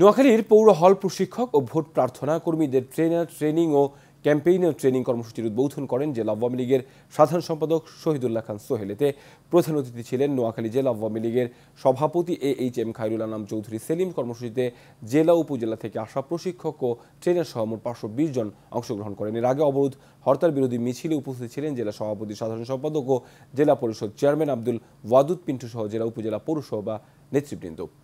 নোয়াখালীর পৌর হল প্রশিক্ষক ও ভোট প্রার্থনা কর্মীদের ট্রেনার ট্রেনিং ও ক্যাম্পেইনের ট্রেনিং কর্মসূচির উদ্বোধন করেন জেলা আওয়ামী লীগের সাধারণ সম্পাদক শহীদুল্লাহ খান সোহেলেতে প্রধান অতিথি ছিলেন নোয়াখালী জেলা আওয়ামী লীগের সভাপতি A H M Khairul Anam Chowdhury Selim কর্মসূচিতে জেলা উপজেলা থেকে আসা প্রশিক্ষক ও ট্রেনার সহ মোট পাঁচশো বিশ জন অংশগ্রহণ করেন এর আগে অবরোধ হরতাল বিরোধী মিছিলে উপস্থিত ছিলেন জেলা সভাপতি সাধারণ সম্পাদক ও জেলা পরিষদ চেয়ারম্যান আব্দুল ওয়াদুদ পিন্টু সহ জেলা উপজেলা পৌরসভা নেতৃবৃন্দ